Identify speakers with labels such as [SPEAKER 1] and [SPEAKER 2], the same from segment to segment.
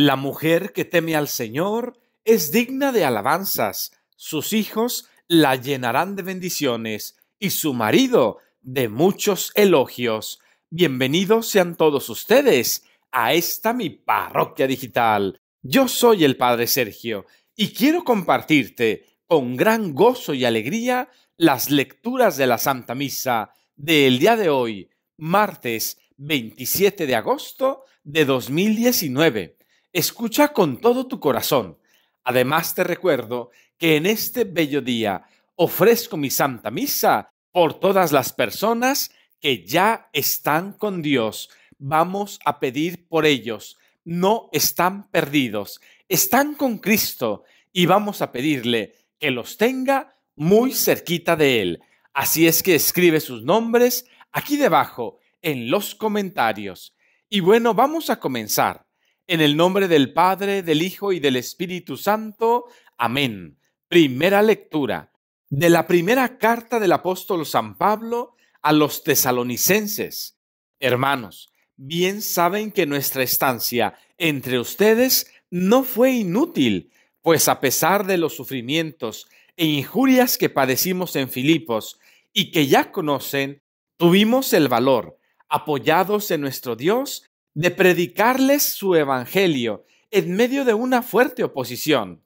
[SPEAKER 1] La mujer que teme al Señor es digna de alabanzas, sus hijos la llenarán de bendiciones y su marido de muchos elogios. Bienvenidos sean todos ustedes a esta mi parroquia digital. Yo soy el Padre Sergio y quiero compartirte con gran gozo y alegría las lecturas de la Santa Misa del día de hoy, martes 27 de agosto de 2019. Escucha con todo tu corazón. Además te recuerdo que en este bello día ofrezco mi Santa Misa por todas las personas que ya están con Dios. Vamos a pedir por ellos. No están perdidos, están con Cristo y vamos a pedirle que los tenga muy cerquita de Él. Así es que escribe sus nombres aquí debajo en los comentarios. Y bueno, vamos a comenzar. En el nombre del Padre, del Hijo y del Espíritu Santo. Amén. Primera lectura de la primera carta del apóstol San Pablo a los tesalonicenses. Hermanos, bien saben que nuestra estancia entre ustedes no fue inútil, pues a pesar de los sufrimientos e injurias que padecimos en Filipos y que ya conocen, tuvimos el valor, apoyados en nuestro Dios, de predicarles su evangelio en medio de una fuerte oposición.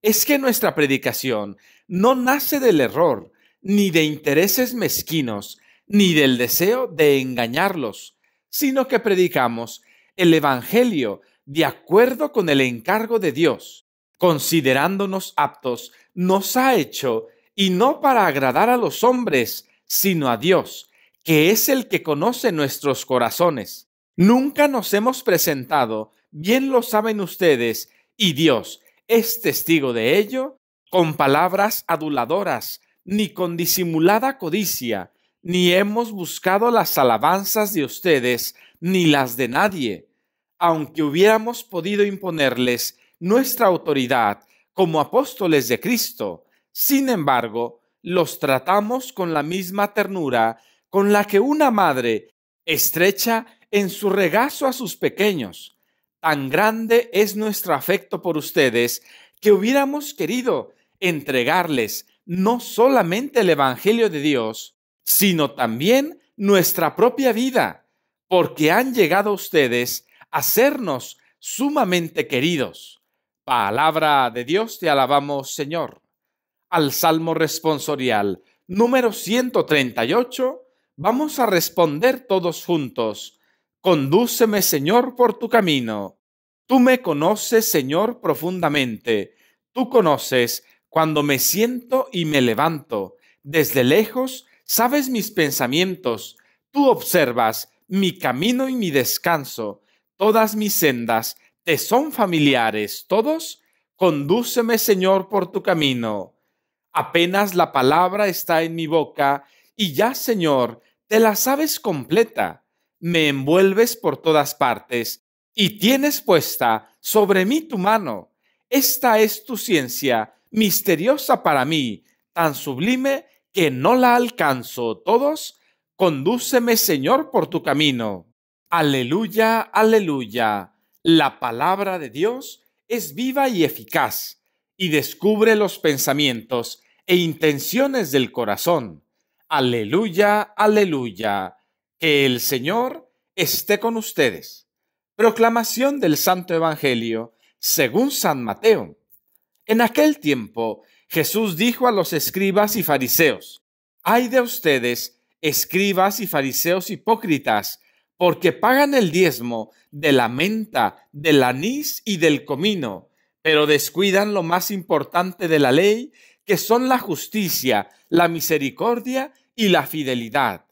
[SPEAKER 1] Es que nuestra predicación no nace del error, ni de intereses mezquinos, ni del deseo de engañarlos, sino que predicamos el Evangelio de acuerdo con el encargo de Dios, considerándonos aptos, nos ha hecho, y no para agradar a los hombres, sino a Dios, que es el que conoce nuestros corazones. Nunca nos hemos presentado, bien lo saben ustedes, y Dios es testigo de ello, con palabras aduladoras, ni con disimulada codicia, ni hemos buscado las alabanzas de ustedes, ni las de nadie, aunque hubiéramos podido imponerles nuestra autoridad como apóstoles de Cristo. Sin embargo, los tratamos con la misma ternura con la que una madre estrecha en su regazo a sus pequeños. Tan grande es nuestro afecto por ustedes que hubiéramos querido entregarles no solamente el Evangelio de Dios, sino también nuestra propia vida, porque han llegado ustedes a sernos sumamente queridos. Palabra de Dios, te alabamos, Señor. Al Salmo responsorial número 138 vamos a responder todos juntos Condúceme, Señor, por tu camino. Tú me conoces, Señor, profundamente. Tú conoces cuando me siento y me levanto. Desde lejos sabes mis pensamientos. Tú observas mi camino y mi descanso. Todas mis sendas te son familiares. Todos, condúceme, Señor, por tu camino. Apenas la palabra está en mi boca y ya, Señor, te la sabes completa me envuelves por todas partes y tienes puesta sobre mí tu mano. Esta es tu ciencia, misteriosa para mí, tan sublime que no la alcanzo. Todos, condúceme, Señor, por tu camino. Aleluya, aleluya. La palabra de Dios es viva y eficaz y descubre los pensamientos e intenciones del corazón. Aleluya, aleluya. Que el Señor esté con ustedes. Proclamación del Santo Evangelio según San Mateo. En aquel tiempo Jesús dijo a los escribas y fariseos, Ay de ustedes, escribas y fariseos hipócritas, porque pagan el diezmo de la menta, del anís y del comino, pero descuidan lo más importante de la ley, que son la justicia, la misericordia y la fidelidad.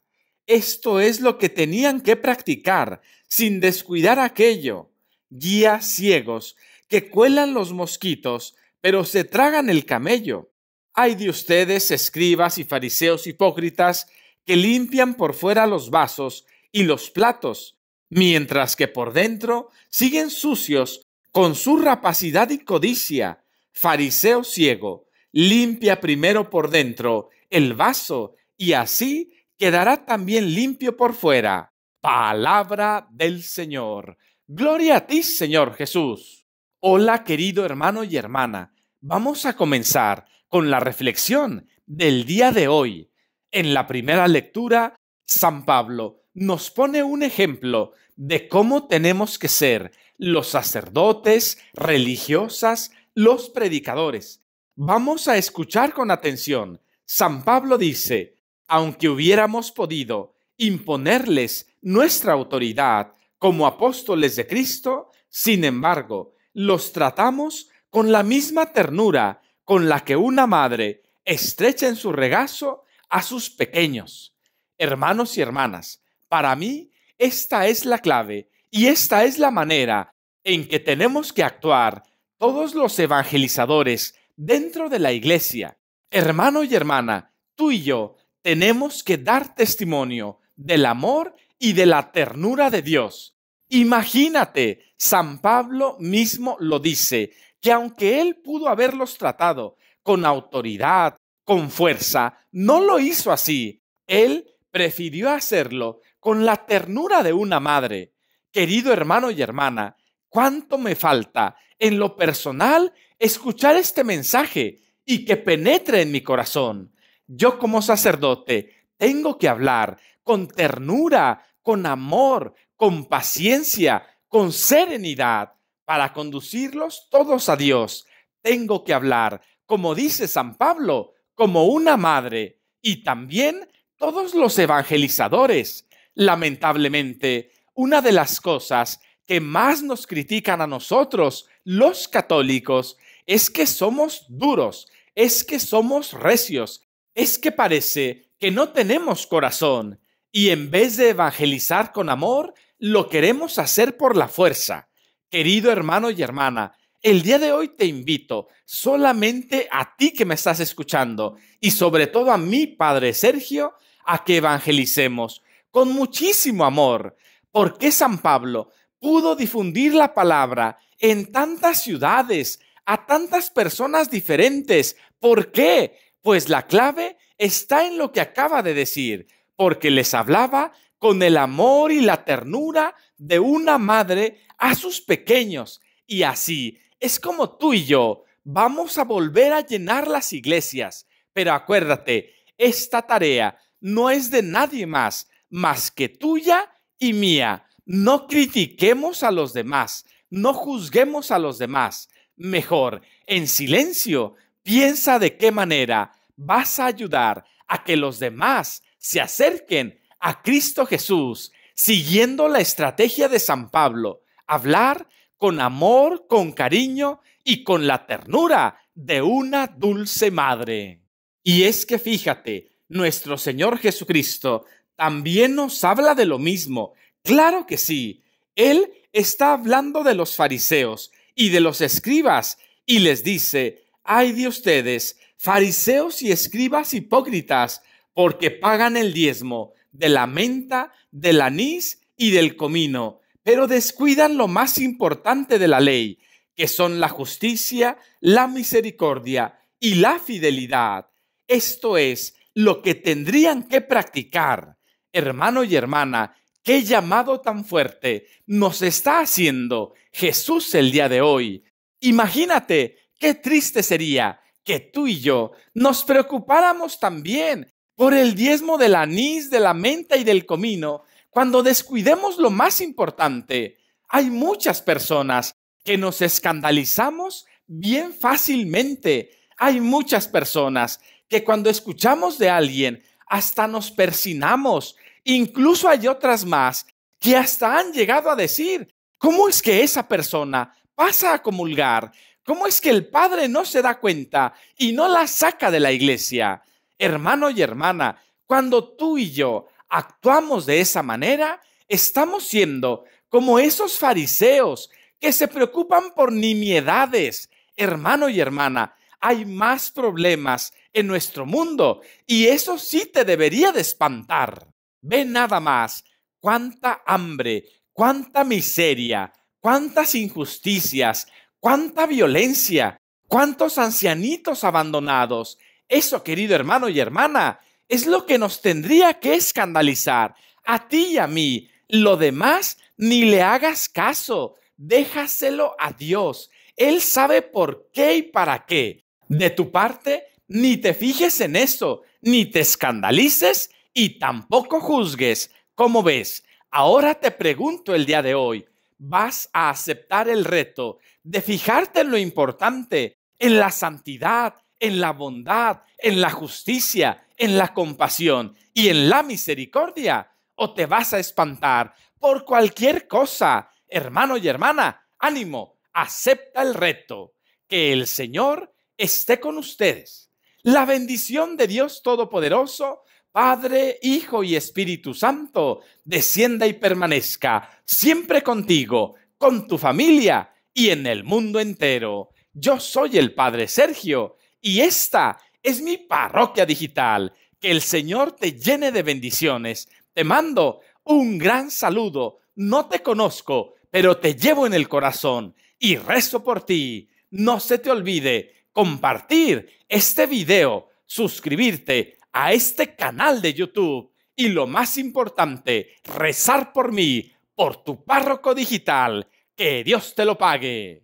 [SPEAKER 1] Esto es lo que tenían que practicar sin descuidar aquello. Guías ciegos que cuelan los mosquitos, pero se tragan el camello. Hay de ustedes, escribas y fariseos hipócritas, que limpian por fuera los vasos y los platos, mientras que por dentro siguen sucios con su rapacidad y codicia. Fariseo ciego, limpia primero por dentro el vaso y así quedará también limpio por fuera. Palabra del Señor. Gloria a ti, Señor Jesús. Hola, querido hermano y hermana. Vamos a comenzar con la reflexión del día de hoy. En la primera lectura, San Pablo nos pone un ejemplo de cómo tenemos que ser los sacerdotes, religiosas, los predicadores. Vamos a escuchar con atención. San Pablo dice, aunque hubiéramos podido imponerles nuestra autoridad como apóstoles de Cristo, sin embargo, los tratamos con la misma ternura con la que una madre estrecha en su regazo a sus pequeños. Hermanos y hermanas, para mí esta es la clave y esta es la manera en que tenemos que actuar todos los evangelizadores dentro de la iglesia. Hermano y hermana, tú y yo tenemos que dar testimonio del amor y de la ternura de Dios. Imagínate, San Pablo mismo lo dice, que aunque él pudo haberlos tratado con autoridad, con fuerza, no lo hizo así. Él prefirió hacerlo con la ternura de una madre. Querido hermano y hermana, cuánto me falta en lo personal escuchar este mensaje y que penetre en mi corazón yo como sacerdote tengo que hablar con ternura, con amor, con paciencia, con serenidad, para conducirlos todos a Dios. Tengo que hablar, como dice San Pablo, como una madre, y también todos los evangelizadores. Lamentablemente, una de las cosas que más nos critican a nosotros, los católicos, es que somos duros, es que somos recios, es que parece que no tenemos corazón y en vez de evangelizar con amor, lo queremos hacer por la fuerza. Querido hermano y hermana, el día de hoy te invito solamente a ti que me estás escuchando y sobre todo a mi padre Sergio a que evangelicemos con muchísimo amor. ¿Por qué San Pablo pudo difundir la palabra en tantas ciudades, a tantas personas diferentes? ¿Por qué? Pues la clave está en lo que acaba de decir, porque les hablaba con el amor y la ternura de una madre a sus pequeños. Y así es como tú y yo vamos a volver a llenar las iglesias. Pero acuérdate, esta tarea no es de nadie más, más que tuya y mía. No critiquemos a los demás, no juzguemos a los demás. Mejor, en silencio, Piensa de qué manera vas a ayudar a que los demás se acerquen a Cristo Jesús siguiendo la estrategia de San Pablo, hablar con amor, con cariño y con la ternura de una dulce madre. Y es que fíjate, nuestro Señor Jesucristo también nos habla de lo mismo. Claro que sí, Él está hablando de los fariseos y de los escribas y les dice, Ay de ustedes, fariseos y escribas hipócritas, porque pagan el diezmo de la menta, del anís y del comino, pero descuidan lo más importante de la ley, que son la justicia, la misericordia y la fidelidad. Esto es lo que tendrían que practicar. Hermano y hermana, qué llamado tan fuerte nos está haciendo Jesús el día de hoy. Imagínate Qué triste sería que tú y yo nos preocupáramos también por el diezmo del anís, de la menta y del comino, cuando descuidemos lo más importante. Hay muchas personas que nos escandalizamos bien fácilmente. Hay muchas personas que cuando escuchamos de alguien hasta nos persinamos. Incluso hay otras más que hasta han llegado a decir, ¿cómo es que esa persona pasa a comulgar? ¿Cómo es que el padre no se da cuenta y no la saca de la iglesia? Hermano y hermana, cuando tú y yo actuamos de esa manera, estamos siendo como esos fariseos que se preocupan por nimiedades. Hermano y hermana, hay más problemas en nuestro mundo y eso sí te debería de espantar. Ve nada más cuánta hambre, cuánta miseria, cuántas injusticias, cuánta violencia, cuántos ancianitos abandonados. Eso, querido hermano y hermana, es lo que nos tendría que escandalizar a ti y a mí. Lo demás, ni le hagas caso, déjaselo a Dios. Él sabe por qué y para qué. De tu parte, ni te fijes en eso, ni te escandalices y tampoco juzgues. ¿Cómo ves, ahora te pregunto el día de hoy, vas a aceptar el reto de fijarte en lo importante, en la santidad, en la bondad, en la justicia, en la compasión y en la misericordia, o te vas a espantar por cualquier cosa. Hermano y hermana, ánimo, acepta el reto. Que el Señor esté con ustedes. La bendición de Dios Todopoderoso, Padre, Hijo y Espíritu Santo, descienda y permanezca siempre contigo, con tu familia y en el mundo entero. Yo soy el Padre Sergio y esta es mi parroquia digital. Que el Señor te llene de bendiciones. Te mando un gran saludo. No te conozco, pero te llevo en el corazón y rezo por ti. No se te olvide compartir este video, suscribirte a este canal de YouTube y lo más importante, rezar por mí, por tu párroco digital. Que Dios te lo pague.